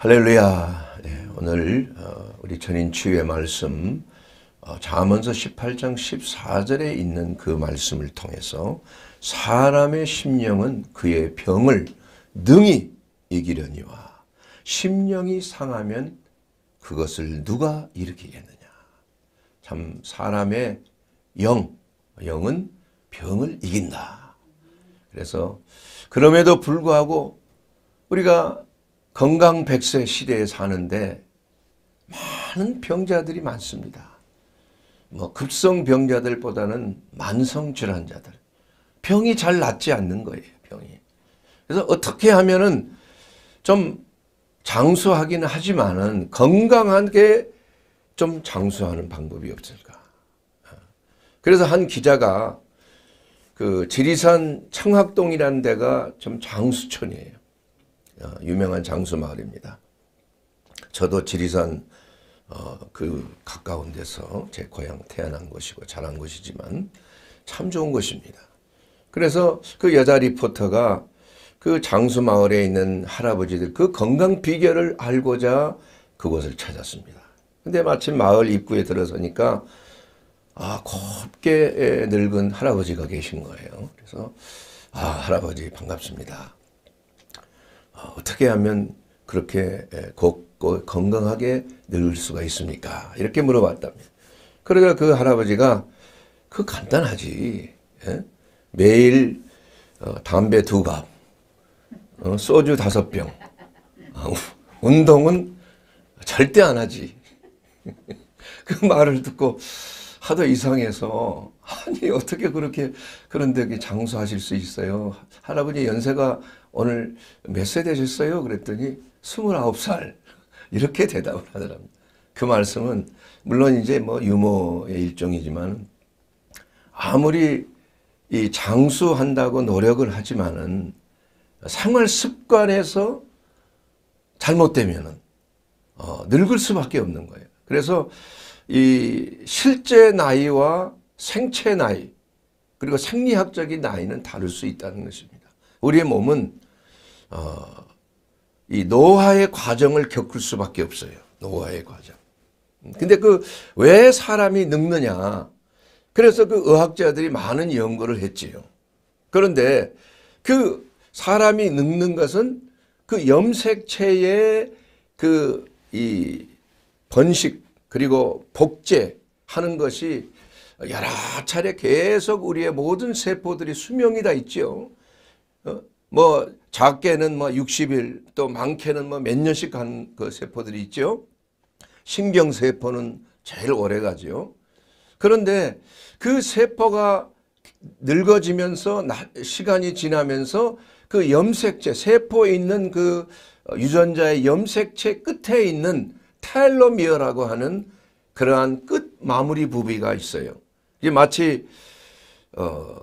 할렐루야. 예, 오늘 어, 우리 전인 치유의 말씀 잠언서 18장 14절에 있는 그 말씀을 통해서 사람의 심령은 그의 병을 능히 이기려니와 심령이 상하면 그것을 누가 일으키겠느냐. 참 사람의 영, 영은 병을 이긴다. 그래서 그럼에도 불구하고 우리가 건강 백세 시대에 사는데 많은 병자들이 많습니다. 뭐 급성 병자들보다는 만성 질환자들. 병이 잘 낫지 않는 거예요. 병이. 그래서 어떻게 하면은 좀 장수하기는 하지만은 건강하게 좀 장수하는 방법이 없을까. 그래서 한 기자가 그 지리산 청학동이라는 데가 좀 장수촌이에요. 어, 유명한 장수 마을입니다. 저도 지리산 어, 그 가까운 데서 제 고향 태어난 곳이고 자란 곳이지만 참 좋은 곳입니다. 그래서 그 여자 리포터가 그 장수 마을에 있는 할아버지들 그 건강 비결을 알고자 그곳을 찾았습니다. 근데 마침 마을 입구에 들어서니까 아, 곱게 늙은 할아버지가 계신 거예요. 그래서 아, 할아버지 반갑습니다. 어, 어떻게 하면 그렇게 곱고 건강하게 늙을 수가 있습니까? 이렇게 물어봤답니다. 그러니그 할아버지가 그 간단하지. 예? 매일 어, 담배 두 갑, 어, 소주 다섯 병, 아, 운동은 절대 안 하지. 그 말을 듣고 하도 이상해서 아니 어떻게 그렇게 그런데 장수하실 수 있어요? 할아버지 연세가 오늘 몇 세 되셨어요? 그랬더니 29살 이렇게 대답을 하더랍니다. 그 말씀은 물론 이제 뭐 유머의 일종이지만 아무리 이 장수한다고 노력을 하지만은 생활 습관에서 잘못되면은 어, 늙을 수밖에 없는 거예요. 그래서 이 실제 나이와 생체 나이 그리고 생리학적인 나이는 다를 수 있다는 것입니다. 우리의 몸은 어, 이 노화의 과정을 겪을 수밖에 없어요. 노화의 과정. 근데 그 왜 사람이 늙느냐? 그래서 그 의학자들이 많은 연구를 했지요. 그런데 그 사람이 늙는 것은 그 염색체의 그 이 번식 그리고 복제하는 것이 여러 차례 계속 우리의 모든 세포들이 수명이 다 있지요. 어? 뭐 작게는 뭐 60일 또 많게는 뭐 몇 년씩 간그 세포들이 있죠. 신경세포는 제일 오래 가죠. 그런데 그 세포가 늙어지면서 시간이 지나면서 그 염색체 세포에 있는 그 유전자의 염색체 끝에 있는 텔로미어라고 하는 그러한 끝 마무리 부비가 있어요. 이게 마치 어,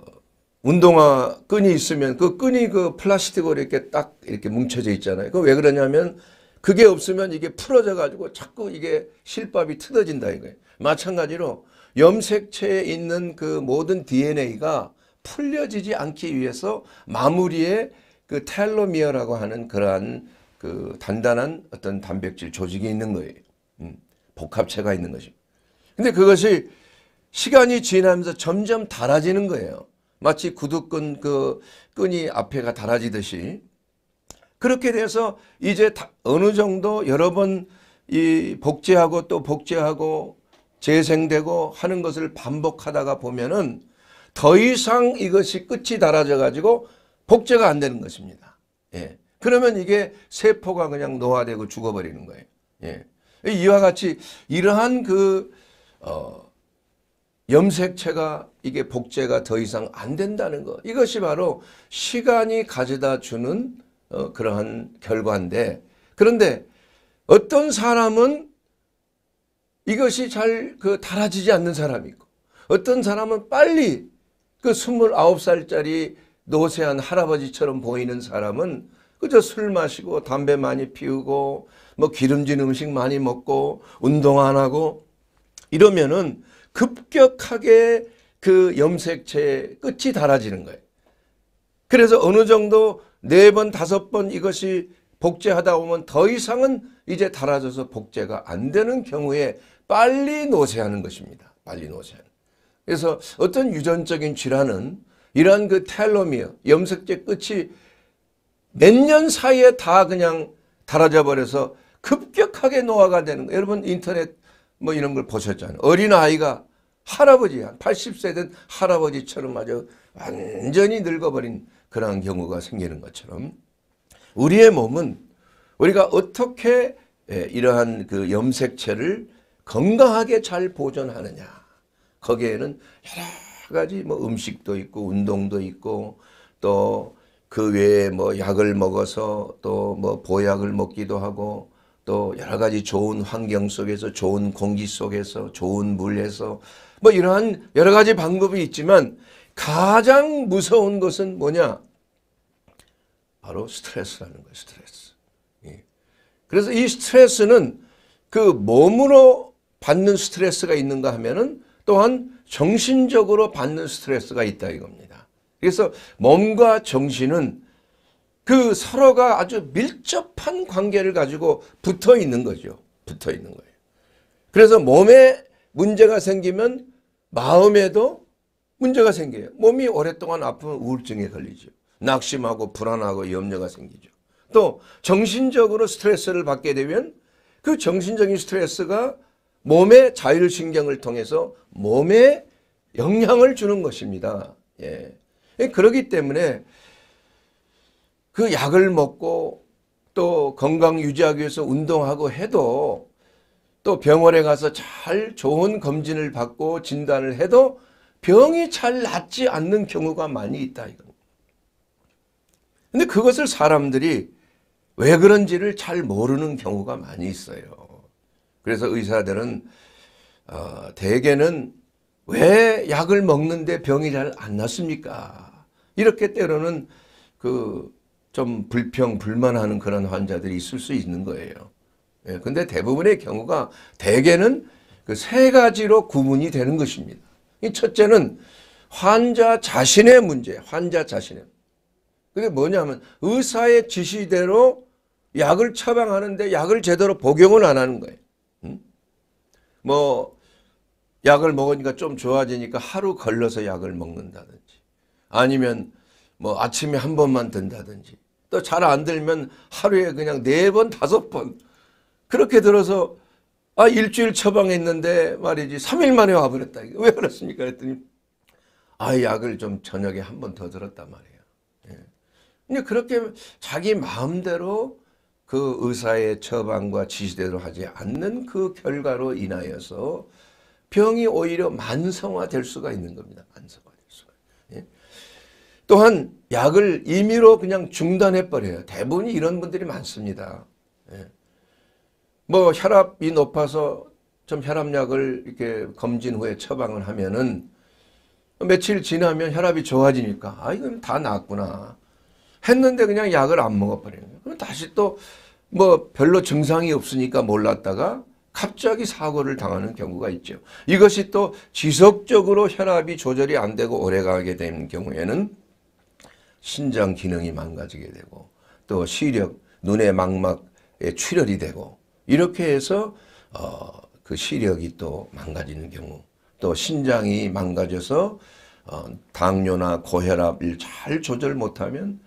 운동화 끈이 있으면 그 끈이 그 플라스틱으로 이렇게 딱 이렇게 뭉쳐져 있잖아요. 그왜 그러냐면 그게 없으면 이게 풀어져 가지고 자꾸 이게 실밥이 뜯어진다 이거예요. 마찬가지로 염색체에 있는 그 모든 DNA가 풀려지지 않기 위해서 마무리에 그 텔로미어라고 하는 그러한 그 단단한 어떤 단백질 조직이 있는 거예요. 음, 복합체가 있는 것입 근데 그것이 시간이 지나면서 점점 닳아지는 거예요. 마치 구두끈 그 끈이 앞에가 달아지듯이 그렇게 돼서 이제 어느 정도 여러 번 이 복제하고 또 복제하고 재생되고 하는 것을 반복하다가 보면은 더 이상 이것이 끝이 달아져 가지고 복제가 안 되는 것입니다. 예. 그러면 이게 세포가 그냥 노화되고 죽어버리는 거예요. 예. 이와 같이 이러한 그 어, 염색체가 이게 복제가 더 이상 안 된다는 것. 이것이 바로 시간이 가져다 주는 어, 그러한 결과인데 그런데 어떤 사람은 이것이 잘 그 달아지지 않는 사람이 있고 어떤 사람은 빨리 그 29살짜리 노쇠한 할아버지처럼 보이는 사람은 그저 술 마시고 담배 많이 피우고 뭐 기름진 음식 많이 먹고 운동 안 하고 이러면은 급격하게 그 염색체의 끝이 달아지는 거예요. 그래서 어느 정도 네 번, 다섯 번 이것이 복제하다 보면 더 이상은 이제 달아져서 복제가 안 되는 경우에 빨리 노쇠하는 것입니다. 빨리 노쇠 는 그래서 어떤 유전적인 질환은 이러한 그 텔로미어, 염색체 끝이 몇 년 사이에 다 그냥 달아져 버려서 급격하게 노화가 되는 거예요. 여러분 인터넷 뭐 이런 걸 보셨잖아요. 어린아이가 할아버지, 한 80세 된 할아버지처럼 아주 완전히 늙어버린 그러한 경우가 생기는 것처럼 우리의 몸은 우리가 어떻게 예, 이러한 그 염색체를 건강하게 잘 보존하느냐 거기에는 여러 가지 뭐 음식도 있고 운동도 있고 또 그 외에 뭐 약을 먹어서 또 뭐 보약을 먹기도 하고 또 여러 가지 좋은 환경 속에서 좋은 공기 속에서 좋은 물에서 뭐 이러한 여러 가지 방법이 있지만 가장 무서운 것은 뭐냐? 바로 스트레스라는 거예요. 스트레스. 예. 그래서 이 스트레스는 그 몸으로 받는 스트레스가 있는가 하면은 또한 정신적으로 받는 스트레스가 있다 이겁니다. 그래서 몸과 정신은 그 서로가 아주 밀접한 관계를 가지고 붙어 있는 거죠. 붙어 있는 거예요. 그래서 몸에 문제가 생기면 마음에도 문제가 생겨요. 몸이 오랫동안 아프면 우울증에 걸리죠. 낙심하고 불안하고 염려가 생기죠. 또 정신적으로 스트레스를 받게 되면 그 정신적인 스트레스가 몸의 자율신경을 통해서 몸에 영향을 주는 것입니다. 예. 그렇기 때문에 그 약을 먹고 또 건강 유지하기 위해서 운동하고 해도 또 병원에 가서 잘 좋은 검진을 받고 진단을 해도 병이 잘 낫지 않는 경우가 많이 있다 이건. 데 그것을 사람들이 왜 그런지를 잘 모르는 경우가 많이 있어요. 그래서 의사들은 어, 대개는 왜 약을 먹는데 병이 잘안 났습니까? 이렇게 때로는 그 좀 불평 불만하는 그런 환자들이 있을 수 있는 거예요. 예, 근데 대부분의 경우가 대개는 그 세 가지로 구분이 되는 것입니다. 첫째는 환자 자신의 문제, 환자 자신의. 그게 뭐냐면 의사의 지시대로 약을 처방하는데 약을 제대로 복용을 안 하는 거예요. 음? 뭐 약을 먹으니까 좀 좋아지니까 하루 걸러서 약을 먹는다든지 아니면 뭐 아침에 한 번만 든다든지 또 잘 안 들면 하루에 그냥 네 번, 다섯 번 그렇게 들어서 아 일주일 처방했는데 말이지 3일 만에 와버렸다. 왜 그렇습니까? 그랬더니 아 약을 좀 저녁에 한 번 더 들었단 말이에요. 예. 그렇게 자기 마음대로 그 의사의 처방과 지시대로 하지 않는 그 결과로 인하여서 병이 오히려 만성화될 수가 있는 겁니다. 만성화될 수가. 예? 또한 약을 임의로 그냥 중단해버려요. 대부분이 이런 분들이 많습니다. 예. 뭐 혈압이 높아서 좀 혈압약을 이렇게 검진 후에 처방을 하면은 며칠 지나면 혈압이 좋아지니까 아 이건 다 낫구나 했는데 그냥 약을 안 먹어버리는 거예요. 그럼 다시 또 뭐 별로 증상이 없으니까 몰랐다가 갑자기 사고를 당하는 경우가 있죠. 이것이 또 지속적으로 혈압이 조절이 안 되고 오래가게 되는 경우에는 신장 기능이 망가지게 되고 또 시력, 눈의 망막에 출혈이 되고 이렇게 해서 어, 그 시력이 또 망가지는 경우 또 신장이 망가져서 어, 당뇨나 고혈압을 잘 조절 못하면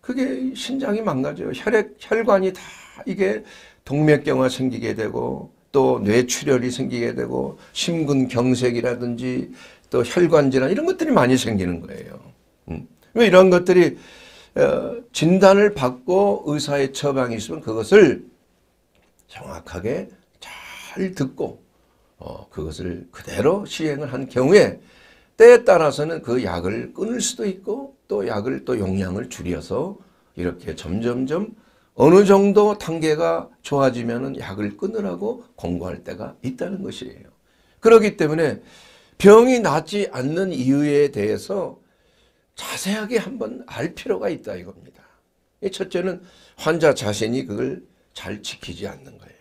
그게 신장이 망가져요. 혈액, 혈관이 다 이게 동맥경화 생기게 되고 또 뇌출혈이 생기게 되고 심근경색이라든지 또 혈관질환 이런 것들이 많이 생기는 거예요. 음. 왜 그러니까 이런 것들이 어, 진단을 받고 의사의 처방이 있으면 그것을 정확하게 잘 듣고 어, 그것을 그대로 시행을 한 경우에 때에 따라서는 그 약을 끊을 수도 있고 또 약을 또 용량을 줄여서 이렇게 점점점 어느 정도 단계가 좋아지면 약을 끊으라고 권고할 때가 있다는 것이에요. 그렇기 때문에 병이 낫지 않는 이유에 대해서 자세하게 한번 알 필요가 있다 이겁니다. 첫째는 환자 자신이 그걸 잘 지키지 않는 거예요.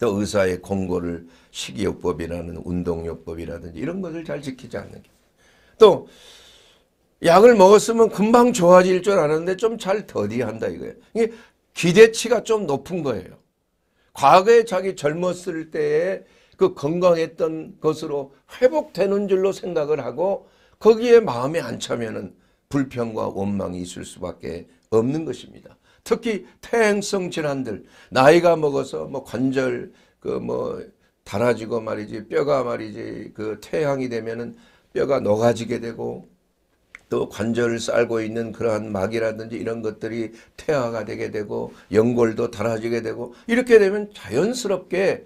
또 의사의 권고를 식이요법이라는 운동요법이라든지 이런 것을 잘 지키지 않는 게. 또 약을 먹었으면 금방 좋아질 줄알는데좀 잘 더디한다 이거예요. 이게 기대치가 좀 높은 거예요. 과거에 자기 젊었을 때에 그 건강했던 것으로 회복되는 줄로 생각을 하고 거기에 마음이 안 차면은 불평과 원망이 있을 수밖에 없는 것입니다. 특히 퇴행성 질환들 나이가 먹어서 뭐 관절 그 뭐 달아지고 말이지 뼈가 말이지 그 퇴행이 되면은 뼈가 녹아지게 되고 또 관절을 쌓고 있는 그러한 막이라든지 이런 것들이 퇴화가 되게 되고 연골도 달아지게 되고 이렇게 되면 자연스럽게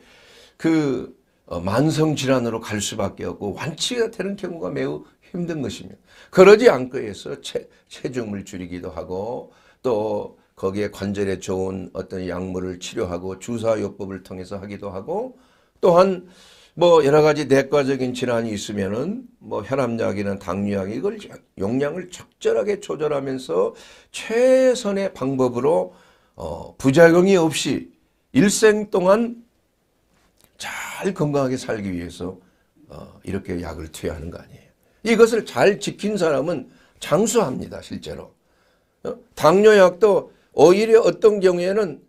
그 어, 만성 질환으로 갈 수밖에 없고 완치가 되는 경우가 매우 힘든 것입니다. 그러지 않고 해서 체, 체중을 줄이기도 하고 또 거기에 관절에 좋은 어떤 약물을 치료하고 주사요법을 통해서 하기도 하고 또한 뭐 여러 가지 내과적인 질환이 있으면은 뭐 혈압약이나 당뇨약 이걸 용량을 적절하게 조절하면서 최선의 방법으로 어 부작용이 없이 일생 동안 잘 건강하게 살기 위해서 어 이렇게 약을 투여하는 거 아니에요. 이것을 잘 지킨 사람은 장수합니다. 실제로. 어? 당뇨약도 오히려 어떤 경우에는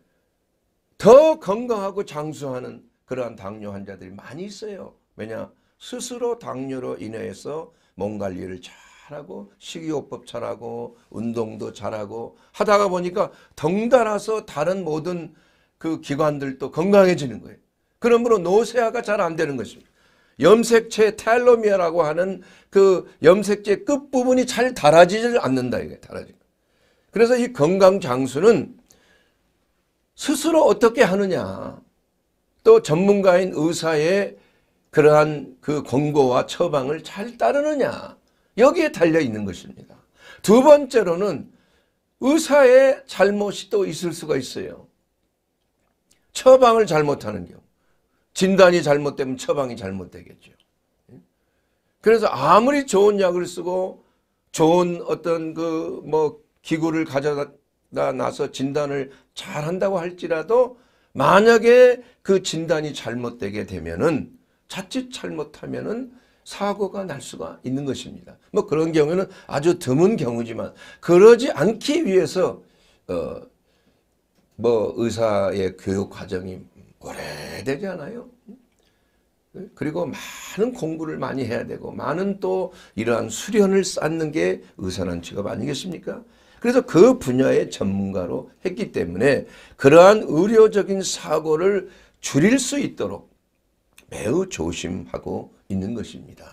더 건강하고 장수하는 그러한 당뇨 환자들이 많이 있어요. 왜냐? 스스로 당뇨로 인해서 몸 관리를 잘하고 식이요법 잘하고 운동도 잘하고 하다가 보니까 덩달아서 다른 모든 그 기관들도 건강해지는 거예요. 그러므로 노쇠화가 잘 안 되는 것입니다. 염색체 텔로미어라고 하는 그 염색체 끝부분이 잘 달아지질 않는다 이게 달아지. 그래서 이 건강 장수는 스스로 어떻게 하느냐 또 전문가인 의사의 그러한 그 권고와 처방을 잘 따르느냐 여기에 달려 있는 것입니다. 두 번째로는 의사의 잘못이 또 있을 수가 있어요. 처방을 잘못하는 경우 진단이 잘못되면 처방이 잘못되겠죠. 그래서 아무리 좋은 약을 쓰고 좋은 어떤 그뭐 기구를 가져다 나서 진단을 잘 한다고 할지라도 만약에 그 진단이 잘못되게 되면은 자칫 잘못하면은 사고가 날 수가 있는 것입니다. 뭐 그런 경우는 아주 드문 경우지만 그러지 않기 위해서 어뭐 의사의 교육 과정이 오래되지 않아요. 그리고 많은 공부를 많이 해야 되고 많은 또 이러한 수련을 쌓는 게 의사란 직업 아니겠습니까? 그래서 그 분야의 전문가로 했기 때문에 그러한 의료적인 사고를 줄일 수 있도록 매우 조심하고 있는 것입니다.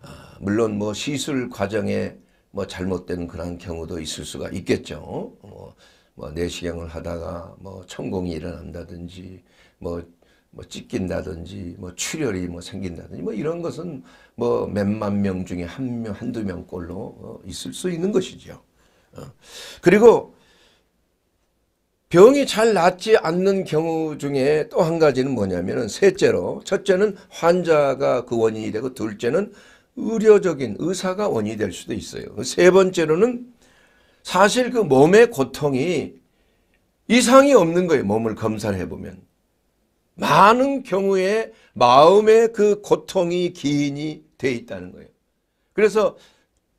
아, 물론 뭐 시술 과정에 뭐 잘못된 그런 경우도 있을 수가 있겠죠. 뭐, 뭐 내시경을 하다가 뭐 천공이 일어난다든지 뭐, 뭐 찢긴다든지 뭐 출혈이 뭐 생긴다든지 뭐 이런 것은 뭐 몇 만 명 중에 한 명, 한두 명꼴로 어, 있을 수 있는 것이죠. 어. 그리고 병이 잘 낫지 않는 경우 중에 또 한 가지는 뭐냐면 셋째로 첫째는 환자가 그 원인이 되고 둘째는 의료적인 의사가 원인이 될 수도 있어요. 세 번째로는 사실 그 몸의 고통이 이상이 없는 거예요. 몸을 검사를 해보면. 많은 경우에 마음의 그 고통이 기인이 돼 있다는 거예요. 그래서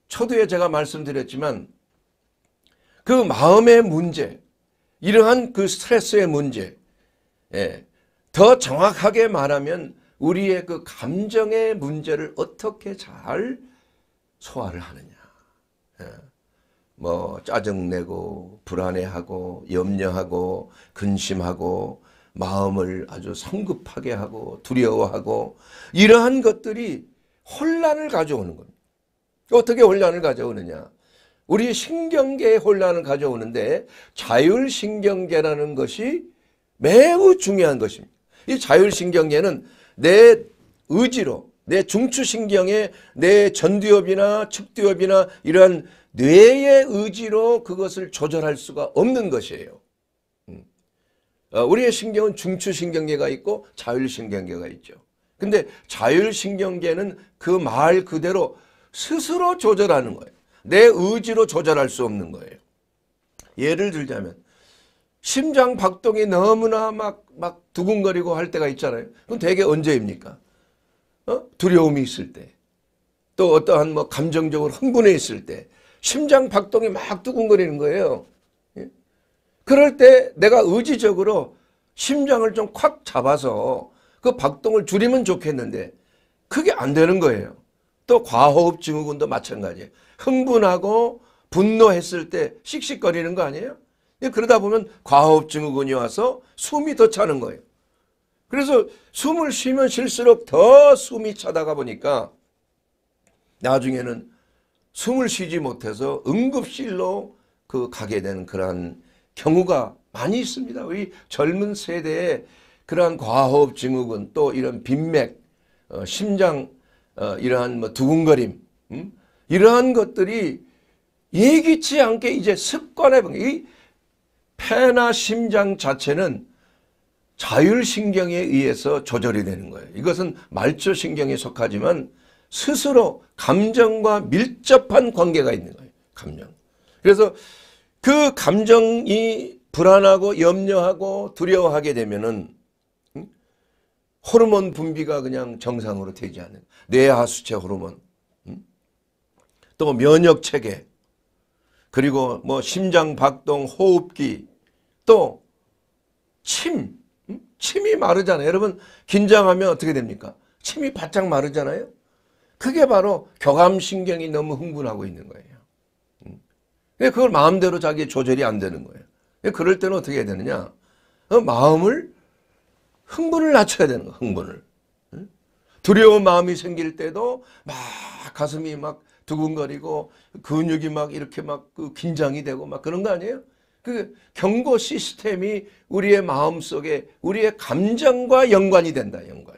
초두에 제가 말씀드렸지만 그 마음의 문제, 이러한 그 스트레스의 문제, 예, 더 정확하게 말하면 우리의 그 감정의 문제를 어떻게 잘 소화를 하느냐. 예, 뭐 짜증내고 불안해하고 염려하고 근심하고 마음을 아주 성급하게 하고 두려워하고 이러한 것들이 혼란을 가져오는 겁니다. 어떻게 혼란을 가져오느냐. 우리 신경계에 혼란을 가져오는데 자율신경계라는 것이 매우 중요한 것입니다. 이 자율신경계는 내 의지로 내 중추신경에 내 전두엽이나 측두엽이나 이러한 뇌의 의지로 그것을 조절할 수가 없는 것이에요. 음. 어, 우리의 신경은 중추신경계가 있고 자율신경계가 있죠. 근데 자율신경계는 그 말 그대로 스스로 조절하는 거예요. 내 의지로 조절할 수 없는 거예요. 예를 들자면 심장 박동이 너무나 막, 막 두근거리고 할 때가 있잖아요. 그럼 대개 언제입니까? 어? 두려움이 있을 때. 또 어떠한 뭐 감정적으로 흥분해 있을 때. 심장 박동이 막 두근거리는 거예요. 예? 그럴 때 내가 의지적으로 심장을 좀 콱 잡아서 그 박동을 줄이면 좋겠는데 그게 안 되는 거예요. 또 과호흡 증후군도 마찬가지예요. 흥분하고 분노했을 때 씩씩거리는 거 아니에요? 그러다 보면 과호흡 증후군이 와서 숨이 더 차는 거예요. 그래서 숨을 쉬면 쉴수록 더 숨이 차다가 보니까 나중에는 숨을 쉬지 못해서 응급실로 그 가게 되는 그러한 경우가 많이 있습니다. 이 젊은 세대의 그러한 과호흡 증후군 또 이런 빈맥, 어, 심장 어, 이러한 뭐 두근거림, 음? 이러한 것들이 예기치 않게 이제 습관의 이 폐나 심장 자체는 자율신경에 의해서 조절이 되는 거예요. 이것은 말초신경에 속하지만 스스로 감정과 밀접한 관계가 있는 거예요. 감정. 그래서 그 감정이 불안하고 염려하고 두려워하게 되면은 호르몬 분비가 그냥 정상으로 되지 않는 뇌하수체 호르몬 또 면역 체계 그리고 뭐 심장 박동, 호흡기 또 침, 침이 마르잖아요. 여러분 긴장하면 어떻게 됩니까? 침이 바짝 마르잖아요. 그게 바로 교감신경이 너무 흥분하고 있는 거예요. 그러니까 그걸 마음대로 자기 조절이 안 되는 거예요. 그러니까 그럴 때는 어떻게 해야 되느냐. 어, 마음을 흥분을 낮춰야 되는 거예요. 흥분을. 두려운 마음이 생길 때도 막 가슴이 막 두근거리고 근육이 막 이렇게 막그 긴장이 되고 막 그런 거 아니에요? 그 경고 시스템이 우리의 마음 속에 우리의 감정과 연관이 된다. 연관.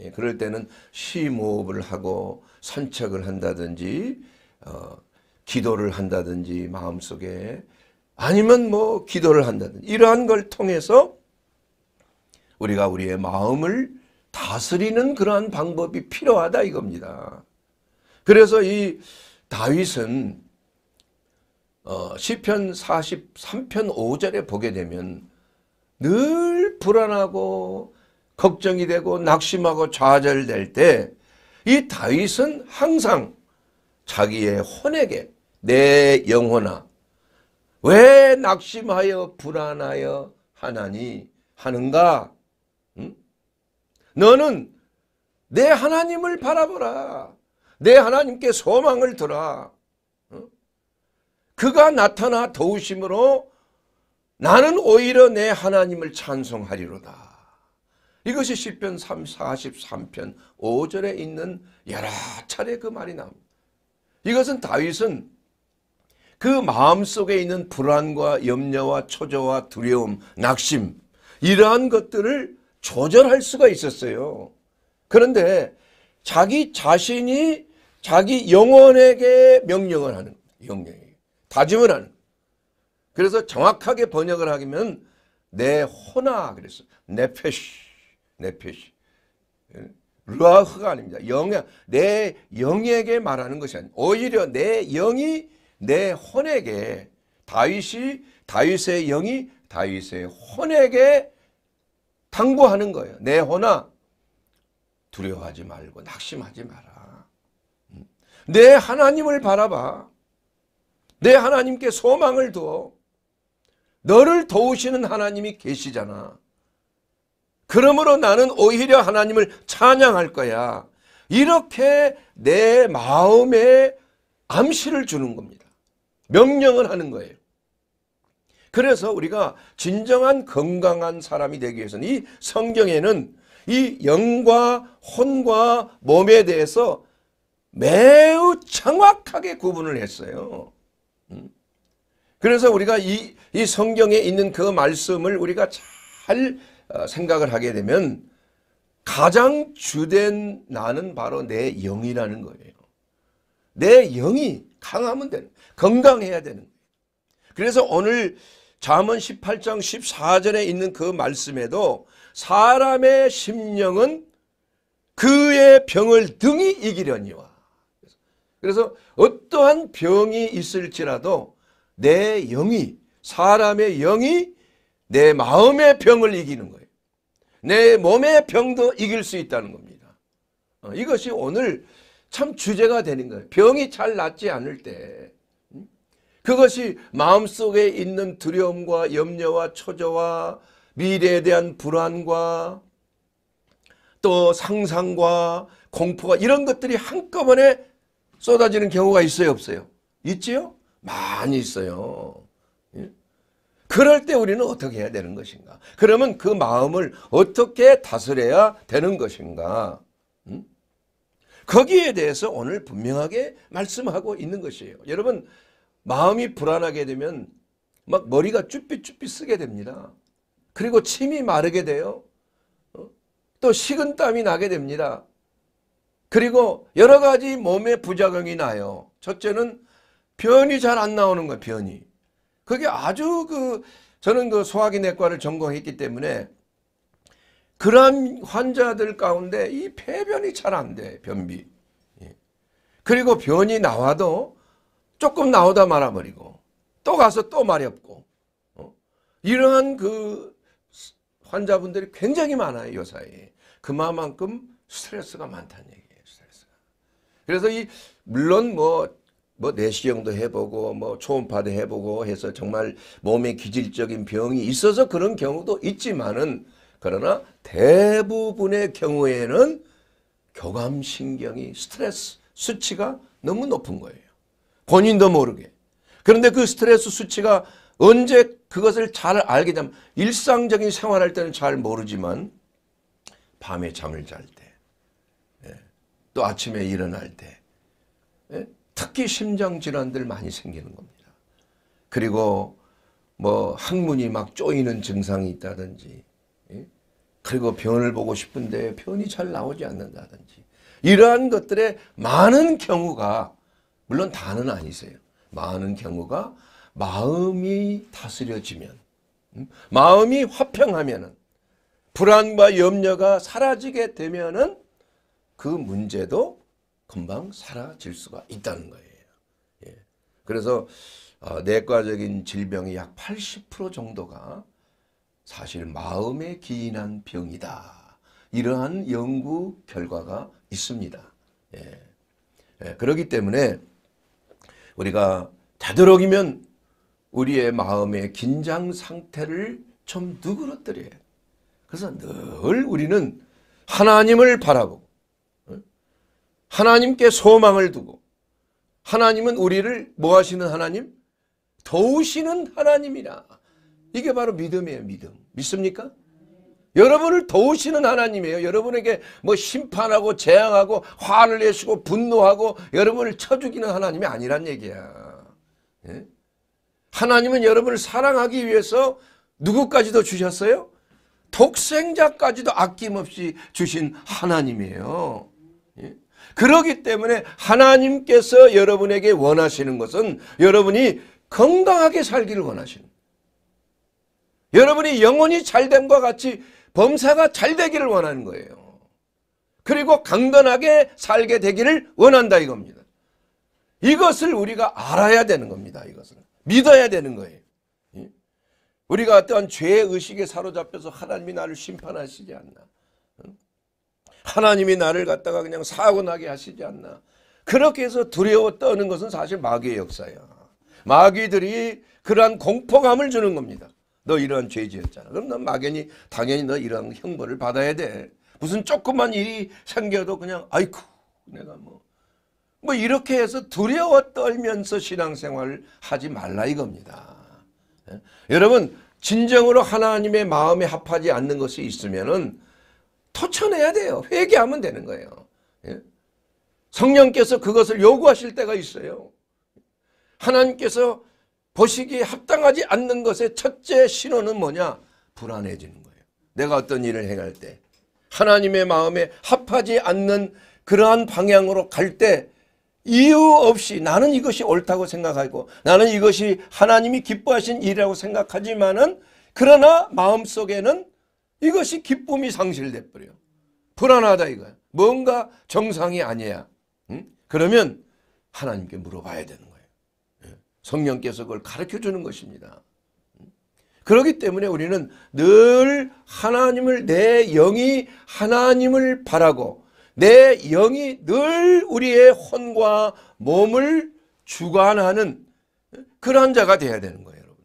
예, 그럴 때는 심호흡을 하고 산책을 한다든지 어, 기도를 한다든지 마음 속에 아니면 뭐 기도를 한다든지 이러한 걸 통해서 우리가 우리의 마음을 다스리는 그러한 방법이 필요하다 이겁니다. 그래서 이 다윗은 어, 시편 43편 5절에 보게 되면 늘 불안하고 걱정이 되고 낙심하고 좌절될 때 이 다윗은 항상 자기의 혼에게 내 영혼아 왜 낙심하여 불안하여 하나니 하는가? 응? 너는 내 하나님을 바라보라. 내 하나님께 소망을 들라 그가 나타나 도우심으로 나는 오히려 내 하나님을 찬송하리로다. 이것이 1 0편 43편 5절에 있는 여러 차례 그 말이 나옵니다. 이것은 다윗은 그 마음속에 있는 불안과 염려와 초조와 두려움, 낙심 이러한 것들을 조절할 수가 있었어요. 그런데 자기 자신이 자기 영혼에게 명령을 하는 영령이 다짐을 하는 그래서 정확하게 번역을 하면 내 혼아 그랬어. 네페시 네페시 루아흐가 아닙니다. 영에 내 영에게 말하는 것이 아니라 오히려 내 영이 내 혼에게 다윗이 다윗의 영이 다윗의 혼에게 당부하는 거예요. 내 혼아 두려워하지 말고 낙심하지 마라. 내 하나님을 바라봐. 내 하나님께 소망을 두어. 너를 도우시는 하나님이 계시잖아. 그러므로 나는 오히려 하나님을 찬양할 거야. 이렇게 내 마음에 암시를 주는 겁니다. 명령을 하는 거예요. 그래서 우리가 진정한 건강한 사람이 되기 위해서는 이 성경에는 이 영과 혼과 몸에 대해서 매우 정확하게 구분을 했어요. 음. 그래서 우리가 이, 이 성경에 있는 그 말씀을 우리가 잘 어, 생각을 하게 되면 가장 주된 나는 바로 내 영이라는 거예요. 내 영이 강하면 되는, 건강해야 되는 거예요. 그래서 오늘 잠언 18장 14절에 있는 그 말씀에도 사람의 심령은 그의 병을 등이 이기려니와 그래서 어떠한 병이 있을지라도 내 영이 사람의 영이 내 마음의 병을 이기는 거예요. 내 몸의 병도 이길 수 있다는 겁니다. 어, 이것이 오늘 참 주제가 되는 거예요. 병이 잘 낫지 않을 때 음? 그것이 마음속에 있는 두려움과 염려와 초조와 미래에 대한 불안과 또 상상과 공포가 이런 것들이 한꺼번에 쏟아지는 경우가 있어요 없어요? 있지요? 많이 있어요. 예? 그럴 때 우리는 어떻게 해야 되는 것인가? 그러면 그 마음을 어떻게 다스려야 되는 것인가? 음? 거기에 대해서 오늘 분명하게 말씀하고 있는 것이에요. 여러분 마음이 불안하게 되면 막 머리가 쭈삐쭈삐 쓰게 됩니다. 그리고 침이 마르게 돼요. 어? 또 식은 땀이 나게 됩니다. 그리고 여러 가지 몸에 부작용이 나요. 첫째는 변이 잘 안 나오는 거예요. 변이. 그게 아주 그 저는 그 소화기내과를 전공했기 때문에 그런 환자들 가운데 이 폐변이 잘 안 돼. 변비. 예. 그리고 변이 나와도 조금 나오다 말아버리고 또 가서 또 말이 고 어? 이러한 그 환자분들이 굉장히 많아요. 요사이 그만큼 스트레스가 많다는 그래서 이 물론 뭐 뭐 내시경도 뭐 네 해보고 뭐 초음파도 해보고 해서 정말 몸에 기질적인 병이 있어서 그런 경우도 있지만은 그러나 대부분의 경우에는 교감신경이 스트레스 수치가 너무 높은 거예요. 본인도 모르게. 그런데 그 스트레스 수치가 언제 그것을 잘 알게 되면 일상적인 생활할 때는 잘 모르지만 밤에 잠을 잘때 또 아침에 일어날 때 예? 특히 심장 질환들 많이 생기는 겁니다. 그리고 뭐 항문이 막 쪼이는 증상이 있다든지 예? 그리고 변을 보고 싶은데 변이 잘 나오지 않는다든지 이러한 것들의 많은 경우가 물론 다는 아니세요. 많은 경우가 마음이 다스려지면 음? 마음이 화평하면 불안과 염려가 사라지게 되면은 그 문제도 금방 사라질 수가 있다는 거예요. 예. 그래서 어, 내과적인 질병의 약 80% 정도가 사실 마음에 기인한 병이다. 이러한 연구 결과가 있습니다. 예. 예. 그렇기 때문에 우리가 되도록이면 우리의 마음의 긴장 상태를 좀 누그러뜨려야 그래서 늘 우리는 하나님을 바라보고 하나님께 소망을 두고 하나님은 우리를 뭐 하시는 하나님? 도우시는 하나님이라. 이게 바로 믿음이에요, 믿음. 믿습니까? 여러분을 도우시는 하나님이에요. 여러분에게 뭐 심판하고 재앙하고 화를 내시고 분노하고 여러분을 쳐 죽이는 하나님이 아니란 얘기야. 예? 하나님은 여러분을 사랑하기 위해서 누구까지도 주셨어요? 독생자까지도 아낌없이 주신 하나님이에요. 그러기 때문에 하나님께서 여러분에게 원하시는 것은 여러분이 건강하게 살기를 원하시는 여러분이 영혼이 잘됨과 같이 범사가 잘 되기를 원하는 거예요. 그리고 강건하게 살게 되기를 원한다 이겁니다. 이것을 우리가 알아야 되는 겁니다. 이것을 믿어야 되는 거예요. 우리가 어떤 죄의식에 사로잡혀서 하나님이 나를 심판하시지 않나. 하나님이 나를 갖다가 그냥 사고 나게 하시지 않나. 그렇게 해서 두려워 떠는 것은 사실 마귀의 역사야. 마귀들이 그러한 공포감을 주는 겁니다. 너 이러한 죄 지었잖아. 그럼 넌 막연히 당연히 너 이러한 형벌을 받아야 돼. 무슨 조그만 일이 생겨도 그냥 아이쿠 내가 뭐뭐 뭐 이렇게 해서 두려워 떨면서 신앙생활을 하지 말라 이겁니다. 예? 여러분 진정으로 하나님의 마음에 합하지 않는 것이 있으면은 터쳐내야 돼요. 회개하면 되는 거예요. 예? 성령께서 그것을 요구하실 때가 있어요. 하나님께서 보시기에 합당하지 않는 것의 첫째 신호는 뭐냐? 불안해지는 거예요. 내가 어떤 일을 행할 때 하나님의 마음에 합하지 않는 그러한 방향으로 갈 때 이유 없이 나는 이것이 옳다고 생각하고 나는 이것이 하나님이 기뻐하신 일이라고 생각하지만은 그러나 마음속에는 이것이 기쁨이 상실돼버려. 불안하다 이거야. 뭔가 정상이 아니야. 응? 그러면 하나님께 물어봐야 되는 거예요. 예. 성령께서 그걸 가르쳐 주는 것입니다. 그렇기 때문에 우리는 늘 하나님을 내 영이 하나님을 바라고 내 영이 늘 우리의 혼과 몸을 주관하는 그런 자가 되야 되는 거예요, 여러분.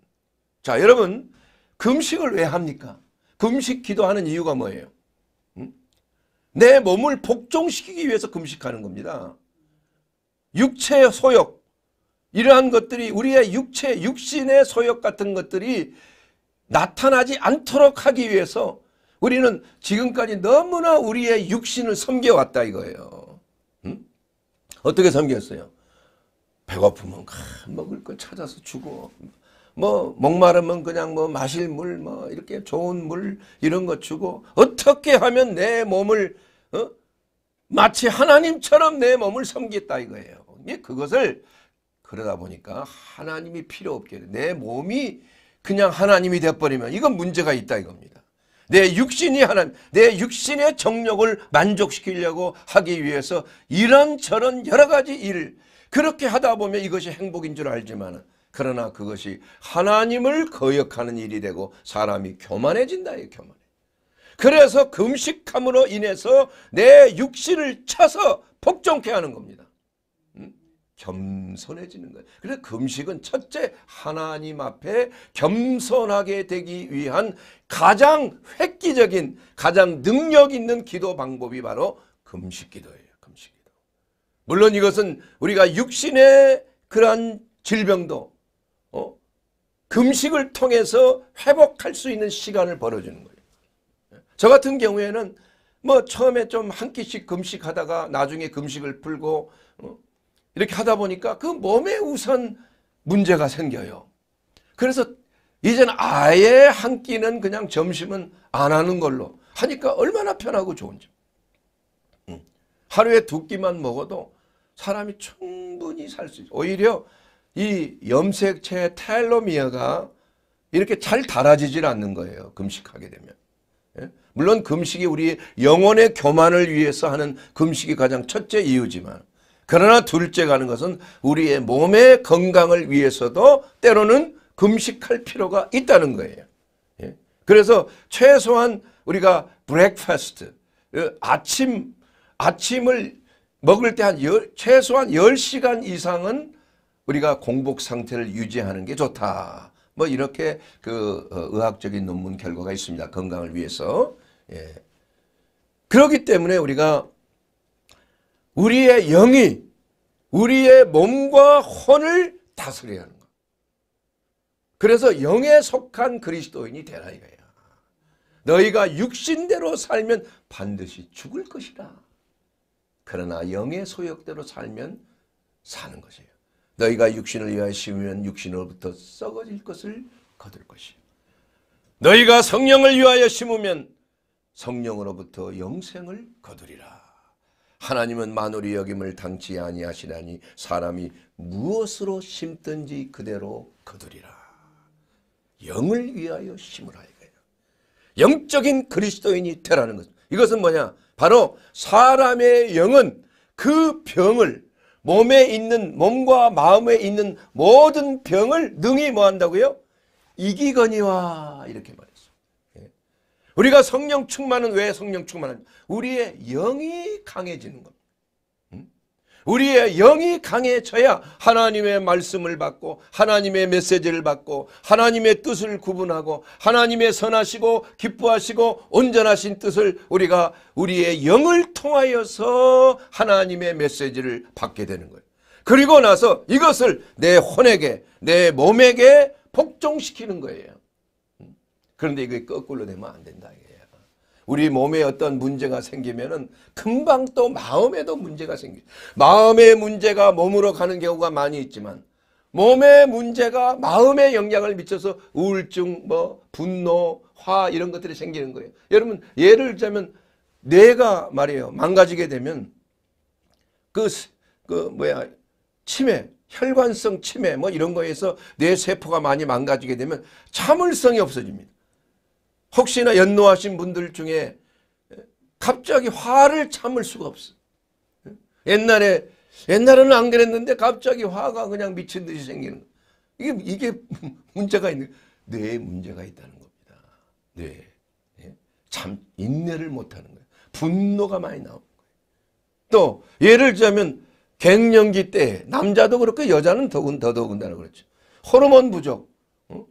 자, 여러분 금식을 왜 합니까? 금식 기도하는 이유가 뭐예요? 내 몸을 복종시키기 위해서 금식하는 겁니다. 육체의 소욕 이러한 것들이 우리의 육체 육신의 소욕 같은 것들이 나타나지 않도록 하기 위해서 우리는 지금까지 너무나 우리의 육신을 섬겨왔다 이거예요. 음? 어떻게 섬겼어요? 배고프면 먹을 걸 찾아서 주고 뭐 목마르면 그냥 뭐 마실 물 뭐 이렇게 좋은 물 이런 거 주고 어떻게 하면 내 몸을 어? 마치 하나님처럼 내 몸을 섬겼다 이거예요. 예, 그것을 그러다 보니까 하나님이 필요 없게 내 몸이 그냥 하나님이 돼버리면 이건 문제가 있다 이겁니다. 내 육신이 하나내 육신의 정력을 만족시키려고 하기 위해서 이런저런 여러 가지 일 그렇게 하다 보면 이것이 행복인 줄 알지만 그러나 그것이 하나님을 거역하는 일이 되고 사람이 교만해진다. 이 교만해. 그래서 금식함으로 인해서 내 육신을 쳐서 복종케 하는 겁니다. 음? 겸손해지는 거예요. 그래서 금식은 첫째 하나님 앞에 겸손하게 되기 위한 가장 획기적인 가장 능력 있는 기도 방법이 바로 금식 기도예요. 금식 기도. 물론 이것은 우리가 육신의 그러한 질병도 금식을 통해서 회복할 수 있는 시간을 벌어주는 거예요. 저 같은 경우에는 뭐 처음에 좀 한 끼씩 금식하다가 나중에 금식을 풀고 어? 이렇게 하다 보니까 그 몸에 우선 문제가 생겨요. 그래서 이제 아예 한 끼는 그냥 점심은 안 하는 걸로 하니까 얼마나 편하고 좋은지. 음. 하루에 두 끼만 먹어도 사람이 충분히 살 수 있어요. 오히려 이 염색체의 텔로미어가 이렇게 잘 달아지질 않는 거예요. 금식하게 되면. 예? 물론 금식이 우리 영혼의 교만을 위해서 하는 금식이 가장 첫째 이유지만 그러나 둘째 가는 것은 우리의 몸의 건강을 위해서도 때로는 금식할 필요가 있다는 거예요. 예? 그래서 최소한 우리가 브렉퍼스트 어, 아침 아침을 먹을 때 한 최소한 10시간 이상은 우리가 공복 상태를 유지하는 게 좋다. 뭐 이렇게 그 어, 의학적인 논문 결과가 있습니다. 건강을 위해서. 예. 그렇기 때문에 우리가 우리의 영이 우리의 몸과 혼을 다스려야 하는 거. 그래서 영에 속한 그리스도인이 되라 이거야. 너희가 육신대로 살면 반드시 죽을 것이라. 그러나 영의 소욕대로 살면 사는 것이에요. 너희가 육신을 위하여 심으면 육신으로부터 썩어질 것을 거둘 것이요 너희가 성령을 위하여 심으면 성령으로부터 영생을 거두리라. 하나님은 만우리 역임을 당치 아니하시나니 사람이 무엇으로 심든지 그대로 거두리라. 영을 위하여 심으라 이거예요. 영적인 그리스도인이 되라는 것. 이것은 뭐냐? 바로 사람의 영은 그 병을 몸에 있는 몸과 마음에 있는 모든 병을 능히 뭐 한다고요? 이기거니와 이렇게 말했어. 예. 우리가 성령 충만은 왜 성령 충만은 우리의 영이 강해지는 겁니다. 우리의 영이 강해져야 하나님의 말씀을 받고 하나님의 메시지를 받고 하나님의 뜻을 구분하고 하나님의 선하시고 기뻐하시고 온전하신 뜻을 우리가 우리의 영을 통하여서 하나님의 메시지를 받게 되는 거예요. 그리고 나서 이것을 내 혼에게 내 몸에게 복종시키는 거예요. 그런데 이게 거꾸로 되면 안 된다. 우리 몸에 어떤 문제가 생기면은 금방 또 마음에도 문제가 생겨 마음의 문제가 몸으로 가는 경우가 많이 있지만 몸의 문제가 마음에 영향을 미쳐서 우울증, 뭐 분노, 화 이런 것들이 생기는 거예요. 여러분 예를 들자면 뇌가 말이에요 망가지게 되면 그, 그 뭐야 치매 혈관성 치매 뭐 이런 거에서 뇌 세포가 많이 망가지게 되면 참을성이 없어집니다. 혹시나 연노하신 분들 중에 갑자기 화를 참을 수가 없어. 옛날에 옛날에는 안 그랬는데 갑자기 화가 그냥 미친 듯이 생기는 거. 이게 이게 문제가 있는 뇌에 문제가 있다는 겁니다. 뇌. 예? 참 인내를 못 하는 거예요. 분노가 많이 나오는 거예요. 또 예를 들자면 갱년기 때 남자도 그렇고 여자는 더군 더더군다나 그렇죠. 호르몬 부족. 어?